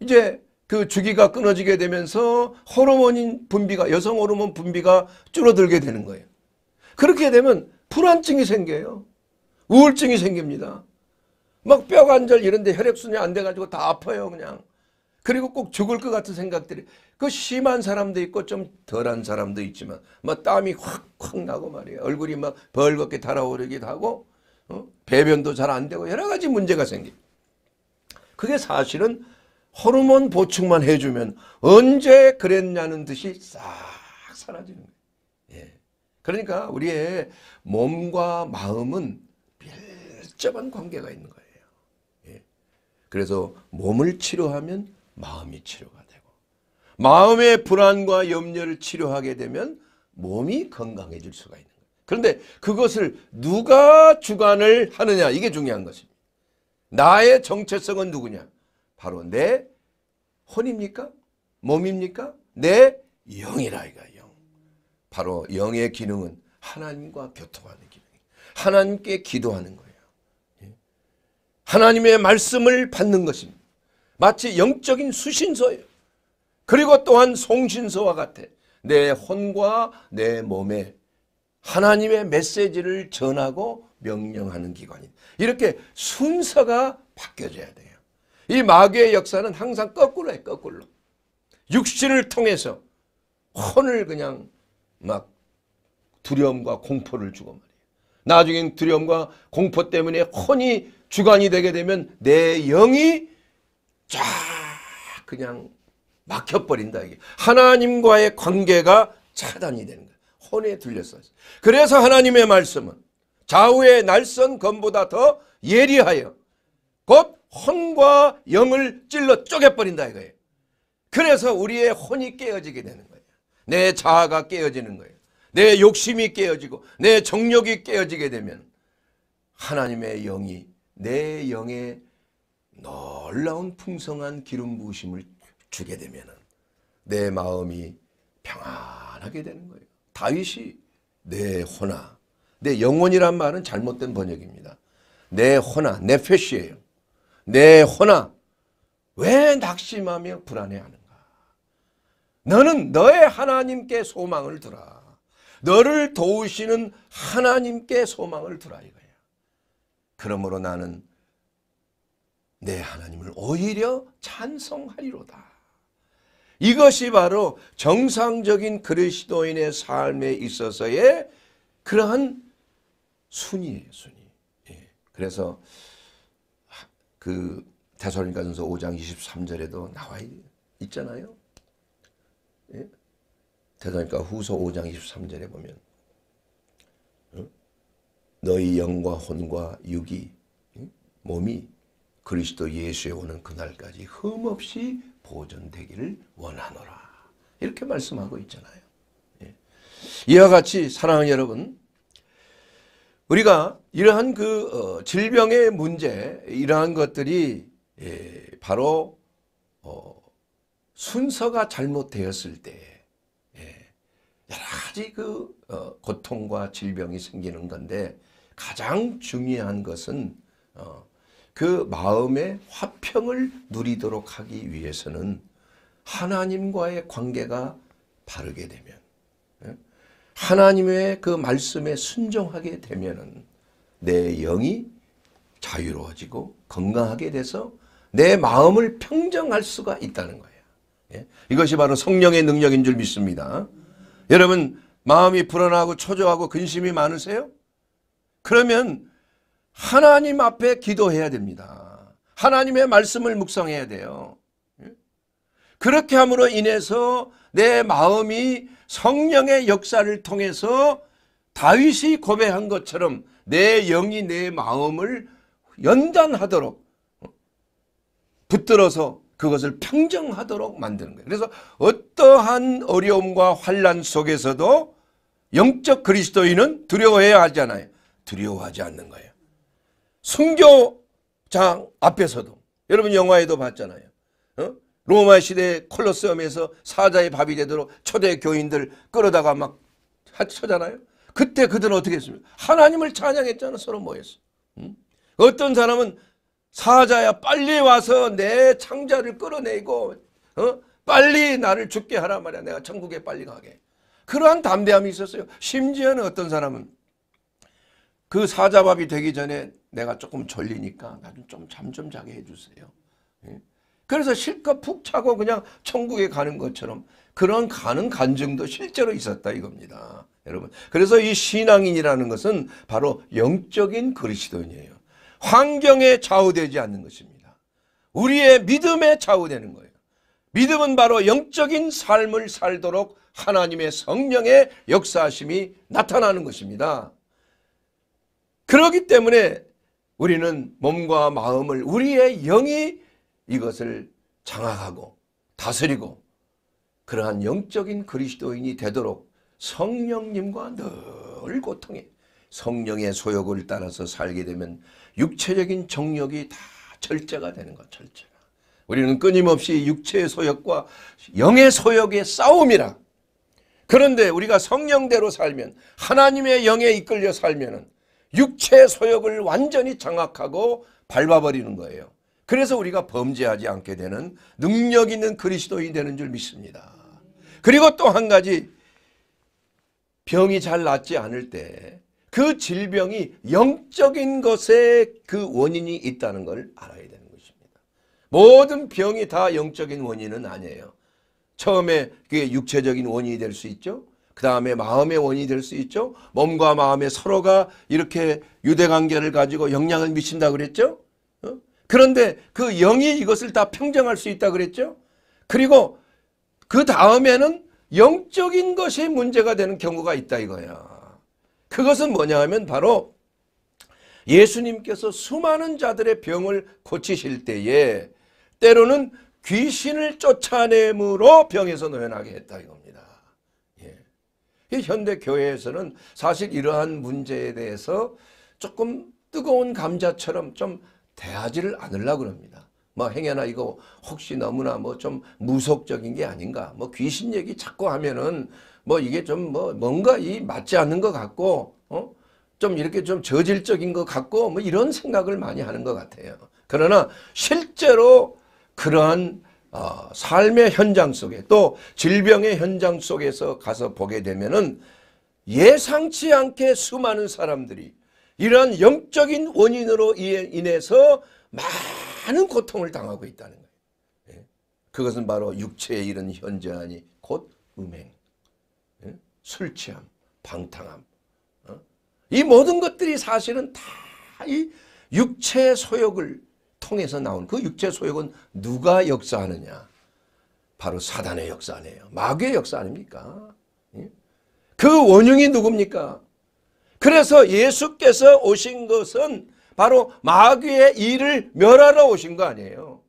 이제 그 주기가 끊어지게 되면서 호르몬인 분비가 여성 호르몬 분비가 줄어들게 되는 거예요. 그렇게 되면 불안증이 생겨요. 우울증이 생깁니다. 막 뼈관절 이런데 혈액순이안 돼가지고 다 아파요 그냥. 그리고 꼭 죽을 것 같은 생각들이 그 심한 사람도 있고 좀 덜한 사람도 있지만 막 땀이 확 확 나고 말이에요. 얼굴이 막 벌겋게 달아오르기도 하고 어? 배변도 잘 안 되고 여러 가지 문제가 생깁니다. 그게 사실은 호르몬 보충만 해주면 언제 그랬냐는 듯이 싹 사라지는 거예요. 예. 그러니까 우리의 몸과 마음은 밀접한 관계가 있는 거예요. 예. 그래서 몸을 치료하면 마음이 치료가 되고 마음의 불안과 염려를 치료하게 되면 몸이 건강해질 수가 있는 거예요. 그런데 그것을 누가 주관을 하느냐 이게 중요한 것입니다. 나의 정체성은 누구냐? 바로 내 혼입니까? 몸입니까? 내 영이라 이가 영. 바로 영의 기능은 하나님과 교통하는 기능. 하나님께 기도하는 거예요. 예? 하나님의 말씀을 받는 것입니다. 마치 영적인 수신서예요. 그리고 또한 송신서와 같아. 내 혼과 내 몸에 하나님의 메시지를 전하고 명령하는 기관입 이렇게 순서가 바뀌어져야 돼이 마귀의 역사는 항상 거꾸로 해 거꾸로. 육신을 통해서 혼을 그냥 막 두려움과 공포를 주고 말이에요. 나중엔 두려움과 공포 때문에 혼이 주관이 되게 되면 내 영이 쫙 그냥 막혀버린다. 이게 하나님과의 관계가 차단이 되는 거예 혼에 들렸어 그래서 하나님의 말씀은 좌우의 날선 검보다 더 예리하여 곧 혼과 영을 찔러 쪼개버린다 이거예요. 그래서 우리의 혼이 깨어지게 되는 거예요. 내 자아가 깨어지는 거예요. 내 욕심이 깨어지고 내 정력이 깨어지게 되면 하나님의 영이 내 영에 놀라운 풍성한 기름 부으심을 주게 되면 내 마음이 평안하게 되는 거예요. 다윗이 내 혼아 내 영혼이란 말은 잘못된 번역입니다. 내 혼아 내 표시예요. 내 혼아 왜 낙심하며 불안해하는가? 너는 너의 하나님께 소망을 두라. 너를 도우시는 하나님께 소망을 두라 이거야. 그러므로 나는 내 하나님을 오히려 찬송하리로다. 이것이 바로 정상적인 그리스도인의 삶에 있어서의 그러한 순위예요, 순위. 예. 그래서 그 대설니까전서 5장 23절에도 나와 있잖아요. 예? 대설니까 후서 5장 23절에 보면 어? 너희 영과 혼과 육이 몸이 그리스도 예수에 오는 그날까지 흠없이 보존되기를 원하노라. 이렇게 말씀하고 있잖아요. 예. 이와 같이 사랑하는 여러분 우리가 이러한 그 어, 질병의 문제 이러한 것들이 예, 바로 어, 순서가 잘못되었을 때 예, 여러 가지 그 어, 고통과 질병이 생기는 건데 가장 중요한 것은 그 마음의 화평을 누리도록 하기 위해서는 하나님과의 관계가 바르게 되면 예? 하나님의 그 말씀에 순종하게 되면은 내 영이 자유로워지고 건강하게 돼서 내 마음을 평정할 수가 있다는 거예요. 예? 이것이 바로 성령의 능력인 줄 믿습니다. 여러분 마음이 불안하고 초조하고 근심이 많으세요? 그러면 하나님 앞에 기도해야 됩니다. 하나님의 말씀을 묵상해야 돼요. 예? 그렇게 함으로 인해서 내 마음이 성령의 역사를 통해서 다윗이 고백한 것처럼 내 영이 내 마음을 연단하도록 붙들어서 그것을 평정하도록 만드는 거예요. 그래서 어떠한 어려움과 환란 속에서도 영적 그리스도인은 두려워해야 하잖아요. 두려워하지 않는 거예요. 순교장 앞에서도 여러분 영화에도 봤잖아요. 로마 시대 콜로세움에서 사자의 밥이 되도록 초대 교인들 끌어다가 막 쳐잖아요. 그때 그들은 어떻게 했습니까? 하나님을 찬양했잖아. 서로 모였어. 음? 어떤 사람은 사자야 빨리 와서 내 창자를 끌어내고 어? 빨리 나를 죽게 하라 말이야. 내가 천국에 빨리 가게. 그러한 담대함이 있었어요. 심지어는 어떤 사람은 그 사자밥이 되기 전에 내가 조금 졸리니까 나좀 잠좀 좀 자게 해주세요. 예? 그래서 실컷 푹 차고 그냥 천국에 가는 것처럼 그런 가는 간증도 실제로 있었다 이겁니다. 여러분. 그래서 이 신앙인이라는 것은 바로 영적인 그리스도인이에요. 환경에 좌우되지 않는 것입니다. 우리의 믿음에 좌우되는 거예요. 믿음은 바로 영적인 삶을 살도록 하나님의 성령의 역사심이 나타나는 것입니다. 그렇기 때문에 우리는 몸과 마음을 우리의 영이 이것을 장악하고 다스리고 그러한 영적인 그리스도인이 되도록 성령님과 늘 고통해 성령의 소욕을 따라서 살게 되면 육체적인 정력이 다 절제가 되는 것 절제가. 우리는 끊임없이 육체의 소욕과 영의 소욕의 싸움이라. 그런데 우리가 성령대로 살면 하나님의 영에 이끌려 살면 육체의 소욕을 완전히 장악하고 밟아버리는 거예요. 그래서 우리가 범죄하지 않게 되는 능력 있는 그리스도인이 되는 줄 믿습니다. 그리고 또 한 가지 병이 잘 낫지 않을 때 그 질병이 영적인 것에 그 원인이 있다는 걸 알아야 되는 것입니다. 모든 병이 다 영적인 원인은 아니에요. 처음에 그게 육체적인 원인이 될 수 있죠. 그 다음에 마음의 원인이 될 수 있죠. 몸과 마음의 서로가 이렇게 유대관계를 가지고 영향을 미친다 그랬죠. 어? 그런데 그 영이 이것을 다 평정할 수 있다 그랬죠. 그리고 그 다음에는 영적인 것이 문제가 되는 경우가 있다 이거야. 그것은 뭐냐 하면 바로 예수님께서 수많은 자들의 병을 고치실 때에 때로는 귀신을 쫓아내므로 병에서 노연하게 했다 이겁니다. 예. 현대 교회에서는 사실 이러한 문제에 대해서 조금 뜨거운 감자처럼 좀 대하지를 않으려 그럽니다. 뭐 행여나 이거 혹시 너무나 뭐 좀 무속적인 게 아닌가 뭐 귀신 얘기 자꾸 하면은 뭐 이게 좀 뭐 뭔가 이 맞지 않는 것 같고 어? 좀 이렇게 좀 저질적인 것 같고 뭐 이런 생각을 많이 하는 것 같아요. 그러나 실제로 그러한 어, 삶의 현장 속에 또 질병의 현장 속에서 가서 보게 되면은 예상치 않게 수많은 사람들이 이러한 영적인 원인으로 인해서 많은 고통을 당하고 있다는 거예요. 예? 그것은 바로 육체에 이른 현저한이 곧 음행, 예? 술 취함, 방탕함. 어? 이 모든 것들이 사실은 다 이 육체 소욕을 통해서 나온 그 육체 소욕은 누가 역사하느냐? 바로 사단의 역사 아니에요. 마귀의 역사 아닙니까? 예? 그 원흉이 누굽니까? 그래서 예수께서 오신 것은 바로 마귀의 일을 멸하러 오신 거 아니에요.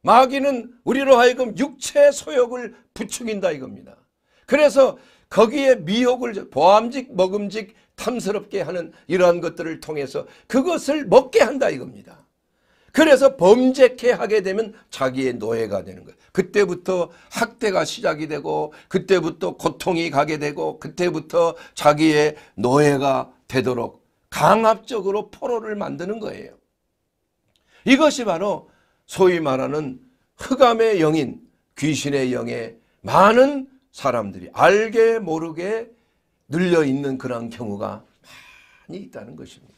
마귀는 우리로 하여금 육체 소욕을 부추긴다 이겁니다. 그래서 거기에 미혹을 보암직 먹음직 탐스럽게 하는 이러한 것들을 통해서 그것을 먹게 한다 이겁니다. 그래서 범죄케 하게 되면 자기의 노예가 되는 거예요. 그때부터 학대가 시작이 되고 그때부터 고통이 가게 되고 그때부터 자기의 노예가 되도록 강압적으로 포로를 만드는 거예요. 이것이 바로 소위 말하는 흑암의 영인 귀신의 영에 많은 사람들이 알게 모르게 눌려 있는 그런 경우가 많이 있다는 것입니다.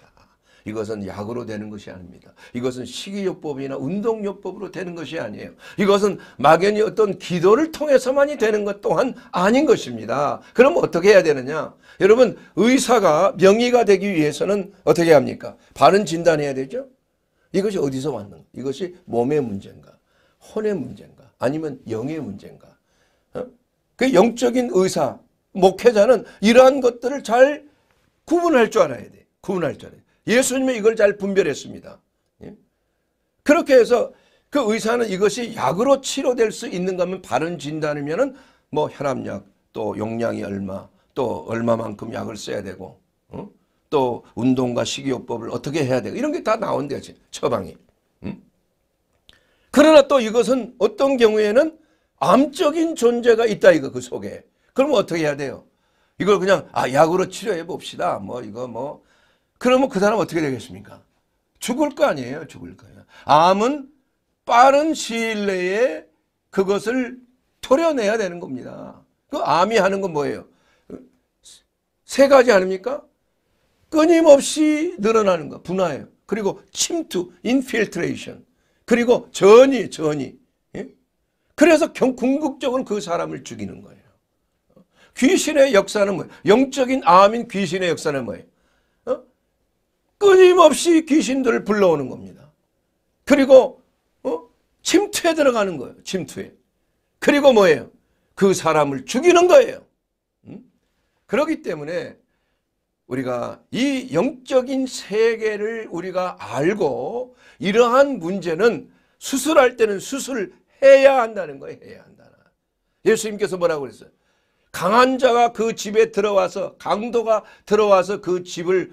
이것은 약으로 되는 것이 아닙니다. 이것은 식이요법이나 운동요법으로 되는 것이 아니에요. 이것은 막연히 어떤 기도를 통해서만이 되는 것 또한 아닌 것입니다. 그럼 어떻게 해야 되느냐? 여러분 의사가 명의가 되기 위해서는 어떻게 합니까? 바른 진단해야 되죠. 이것이 어디서 왔는가? 이것이 몸의 문제인가? 혼의 문제인가? 아니면 영의 문제인가? 어? 그 영적인 의사, 목회자는 이러한 것들을 잘 구분할 줄 알아야 돼. 구분할 줄 알아야 돼. 예수님은 이걸 잘 분별했습니다. 예? 그렇게 해서 그 의사는 이것이 약으로 치료될 수 있는가 하면 바른 진단이면 뭐 혈압약 또 용량이 얼마 또 얼마만큼 약을 써야 되고 어? 또 운동과 식이요법을 어떻게 해야 되고 이런 게 다 나온대요. 처방이. 음? 그러나 또 이것은 어떤 경우에는 암적인 존재가 있다 이거 그 속에. 그럼 어떻게 해야 돼요? 이걸 그냥 아 약으로 치료해 봅시다. 뭐 이거 뭐 그러면 그 사람 어떻게 되겠습니까? 죽을 거 아니에요. 죽을 거예요. 암은 빠른 시일 내에 그것을 토려내야 되는 겁니다. 그 암이 하는 건 뭐예요? 세 가지 아닙니까? 끊임없이 늘어나는 거 분화예요. 그리고 침투, 인필트레이션. 그리고 전이, 전이. 예? 그래서 경, 궁극적으로 그 사람을 죽이는 거예요. 귀신의 역사는 뭐예요? 영적인 암인 귀신의 역사는 뭐예요? 끊임없이 귀신들을 불러오는 겁니다. 그리고 어? 침투에 들어가는 거예요. 침투에. 그리고 뭐예요? 그 사람을 죽이는 거예요. 음? 그렇기 때문에 우리가 이 영적인 세계를 우리가 알고 이러한 문제는 수술할 때는 수술해야 한다는 거예요. 해야 한다는. 예수님께서 뭐라고 그랬어요? 강한 자가 그 집에 들어와서 강도가 들어와서 그 집을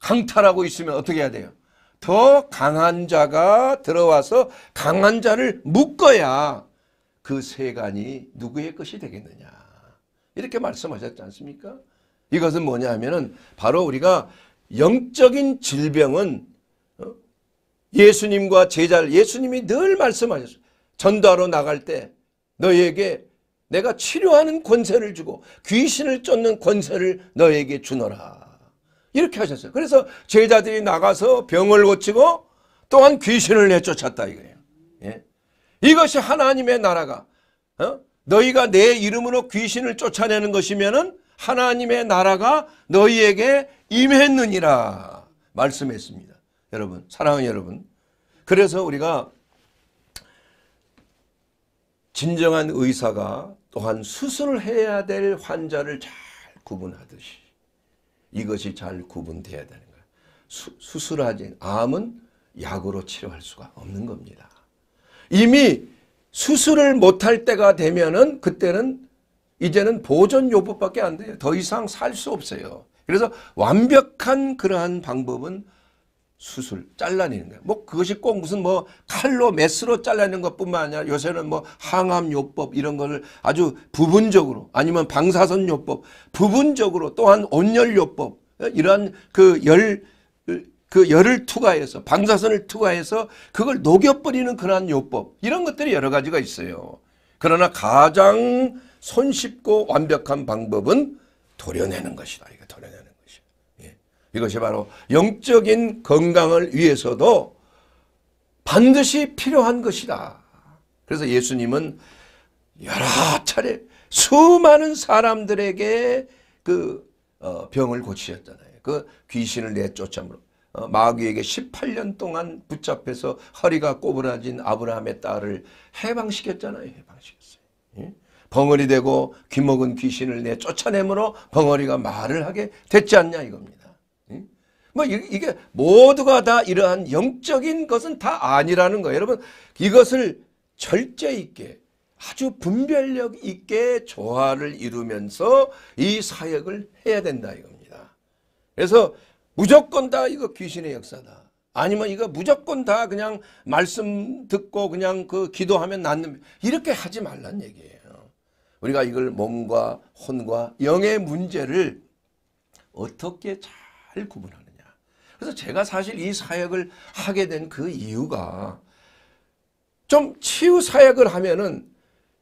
강탈하고 있으면 어떻게 해야 돼요? 더 강한 자가 들어와서 강한 자를 묶어야 그 세간이 누구의 것이 되겠느냐. 이렇게 말씀하셨지 않습니까? 이것은 뭐냐 하면은 바로 우리가 영적인 질병은 어? 예수님과 제자를 예수님이 늘 말씀하셨어요. 전도하러 나갈 때 너에게 내가 치료하는 권세를 주고 귀신을 쫓는 권세를 너에게 주너라. 이렇게 하셨어요. 그래서 제자들이 나가서 병을 고치고 또한 귀신을 내쫓았다 이거예요. 예? 이것이 하나님의 나라가 어? 너희가 내 이름으로 귀신을 쫓아내는 것이면은 하나님의 나라가 너희에게 임했느니라 말씀했습니다. 여러분, 사랑하는 여러분. 그래서 우리가 진정한 의사가 또한 수술을 해야 될 환자를 잘 구분하듯이 이것이 잘 구분돼야 되는 거예요. 수, 수술하지 암은 약으로 치료할 수가 없는 겁니다. 이미 수술을 못할 때가 되면은 그때는 이제는 보존 요법밖에 안 돼요. 더 이상 살 수 없어요. 그래서 완벽한 그러한 방법은 수술 잘라내는 거예요. 뭐 그것이 꼭 무슨 뭐 칼로 메스로 잘라내는 것뿐만 아니라 요새는 뭐 항암 요법 이런 거를 아주 부분적으로 아니면 방사선 요법 부분적으로 또한 온열 요법 예? 이러한 그열그 그 열을 투과해서 방사선을 투과해서 그걸 녹여버리는 그러한 요법 이런 것들이 여러 가지가 있어요. 그러나 가장 손쉽고 완벽한 방법은 도려내는 것이다. 이것이 바로 영적인 건강을 위해서도 반드시 필요한 것이다. 그래서 예수님은 여러 차례 수많은 사람들에게 그 어, 병을 고치셨잖아요. 그 귀신을 내쫓음으로 어, 마귀에게 18년 동안 붙잡혀서 허리가 꼬부라진 아브라함의 딸을 해방시켰잖아요. 해방시켰어요. 예? 벙어리 되고 귀먹은 귀신을 내 쫓아내므로 벙어리가 말을 하게 됐지 않냐 이겁니다. 뭐 이게 모두가 다 이러한 영적인 것은 다 아니라는 거예요. 여러분 이것을 절제 있게 아주 분별력 있게 조화를 이루면서 이 사역을 해야 된다 이겁니다. 그래서 무조건 다 이거 귀신의 역사다. 아니면 이거 무조건 다 그냥 말씀 듣고 그냥 그 기도하면 낫는 이렇게 하지 말란 얘기예요. 우리가 이걸 몸과 혼과 영의 문제를 어떻게 잘 구분하는 그래서 제가 사실 이 사역을 하게 된 그 이유가 좀 치유 사역을 하면은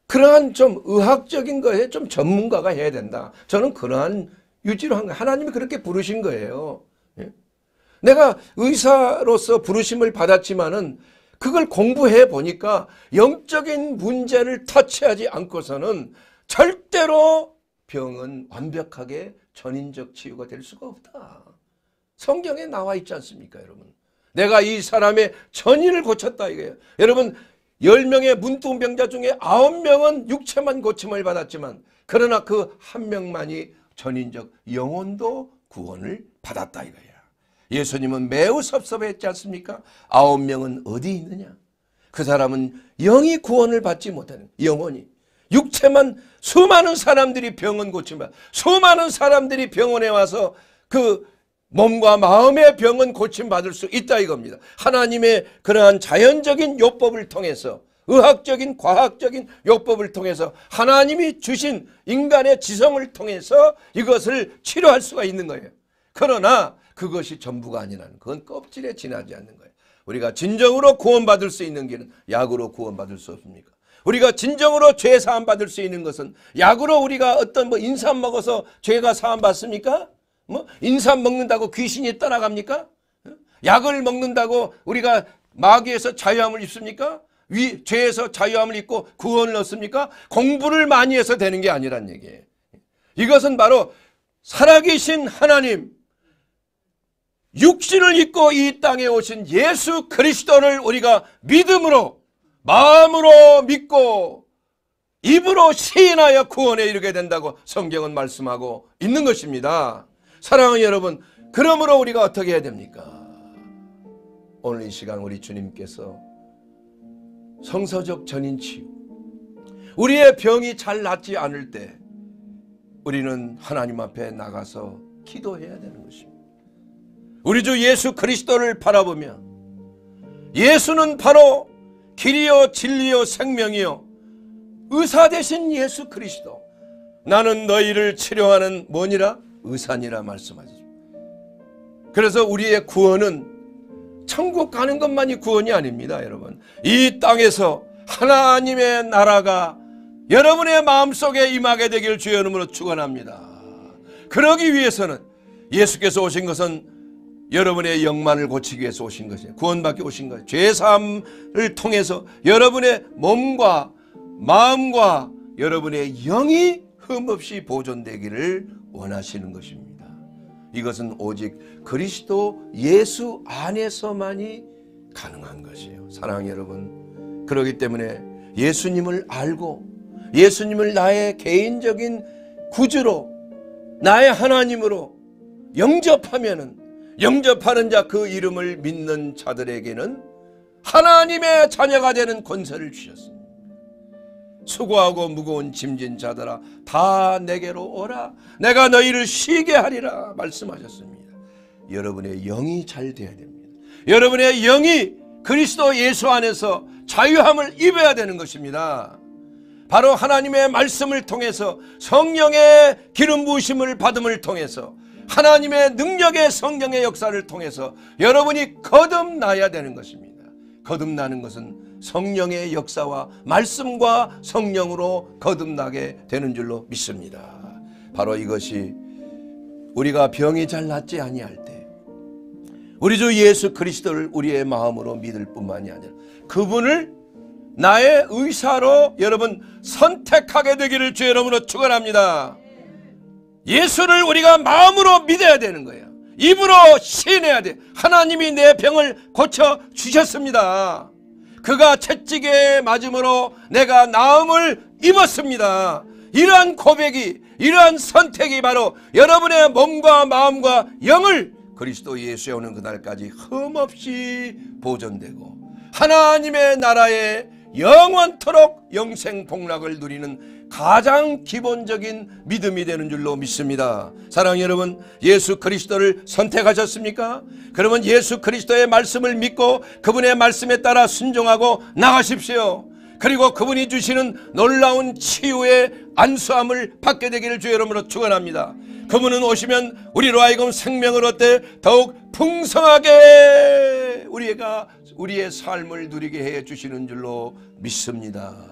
그러한 좀 의학적인 거에 좀 전문가가 해야 된다. 저는 그러한 유지로 한 거예요. 하나님이 그렇게 부르신 거예요. 예. 내가 의사로서 부르심을 받았지만은 그걸 공부해 보니까 영적인 문제를 터치하지 않고서는 절대로 병은 완벽하게 전인적 치유가 될 수가 없다. 성경에 나와 있지 않습니까 여러분. 내가 이 사람의 전인을 고쳤다 이거예요. 여러분 10명의 문둥병자 중에 9명은 육체만 고침을 받았지만 그러나 그 한 명만이 전인적 영혼도 구원을 받았다 이거예요 예수님은 매우 섭섭했지 않습니까? 아홉 명은 어디 있느냐? 그 사람은 영이 구원을 받지 못하는 영혼이 육체만 수많은 사람들이 병원 고침받 을 수많은 사람들이 병원에 와서 그 몸과 마음의 병은 고침받을 수 있다 이겁니다. 하나님의 그러한 자연적인 요법을 통해서 의학적인 과학적인 요법을 통해서 하나님이 주신 인간의 지성을 통해서 이것을 치료할 수가 있는 거예요. 그러나 그것이 전부가 아니라는 그건 껍질에 지나지 않는 거예요. 우리가 진정으로 구원받을 수 있는 길은 약으로 구원받을 수 없습니까? 우리가 진정으로 죄 사함 받을 수 있는 것은 약으로 우리가 어떤 뭐 인삼 먹어서 죄가 사함 받습니까? 뭐 인삼 먹는다고 귀신이 떠나갑니까? 약을 먹는다고 우리가 마귀에서 자유함을 입습니까? 위, 죄에서 자유함을 입고 구원을 얻습니까? 공부를 많이 해서 되는 게 아니란 얘기예요. 이것은 바로 살아계신 하나님 육신을 입고 이 땅에 오신 예수 그리스도를 우리가 믿음으로 마음으로 믿고 입으로 시인하여 구원에 이르게 된다고 성경은 말씀하고 있는 것입니다. 사랑하는 여러분, 그러므로 우리가 어떻게 해야 됩니까? 오늘 이 시간 우리 주님께서 성서적 전인치유, 우리의 병이 잘 낫지 않을 때 우리는 하나님 앞에 나가서 기도해야 되는 것입니다. 우리 주 예수 그리스도를 바라보며 예수는 바로 길이요 진리요 생명이요 의사 대신 예수 그리스도 나는 너희를 치료하는 뭐니라 의산이라 말씀하셨습니다. 그래서 우리의 구원은 천국 가는 것만이 구원이 아닙니다, 여러분. 이 땅에서 하나님의 나라가 여러분의 마음속에 임하게 되길 주의 이름으로 축원합니다. 그러기 위해서는 예수께서 오신 것은 여러분의 영만을 고치기 위해서 오신 것이에요. 구원받게 오신 거예요. 죄사을 통해서 여러분의 몸과 마음과 여러분의 영이 흠없이 보존되기를 원하시는 것입니다. 이것은 오직 그리스도 예수 안에서만이 가능한 것이에요. 사랑 여러분. 그러기 때문에 예수님을 알고 예수님을 나의 개인적인 구주로 나의 하나님으로 영접하면은 영접하는 자 그 이름을 믿는 자들에게는 하나님의 자녀가 되는 권세를 주셨습니다. 수고하고 무거운 짐진 자들아 다 내게로 오라 내가 너희를 쉬게 하리라 말씀하셨습니다. 여러분의 영이 잘 돼야 됩니다. 여러분의 영이 그리스도 예수 안에서 자유함을 입어야 되는 것입니다. 바로 하나님의 말씀을 통해서 성령의 기름 부심을 받음을 통해서 하나님의 능력의 성령의 역사를 통해서 여러분이 거듭나야 되는 것입니다. 거듭나는 것은 성령의 역사와 말씀과 성령으로 거듭나게 되는 줄로 믿습니다. 바로 이것이 우리가 병이 잘 낫지 아니할 때 우리 주 예수 그리스도를 우리의 마음으로 믿을 뿐만이 아니라 그분을 나의 의사로 여러분 선택하게 되기를 주의 이름으로 축원합니다. 예수를 우리가 마음으로 믿어야 되는 거예요. 입으로 시해야 돼. 하나님이 내 병을 고쳐 주셨습니다. 그가 채찍에 맞음으로 내가 나음을 입었습니다. 이러한 고백이 이러한 선택이 바로 여러분의 몸과 마음과 영을 그리스도 예수에 오는 그날까지 흠없이 보존되고 하나님의 나라에 영원토록 영생 복락을 누리는 가장 기본적인 믿음이 되는 줄로 믿습니다. 사랑 여러분, 예수 그리스도를 선택하셨습니까? 그러면 예수 그리스도의 말씀을 믿고 그분의 말씀에 따라 순종하고 나가십시오. 그리고 그분이 주시는 놀라운 치유의 안수함을 받게 되기를 주의 이름으로 축원합니다. 그분은 오시면 우리로 하여금 생명을 얻되 더욱 풍성하게 우리가 우리의 삶을 누리게 해 주시는 줄로 믿습니다.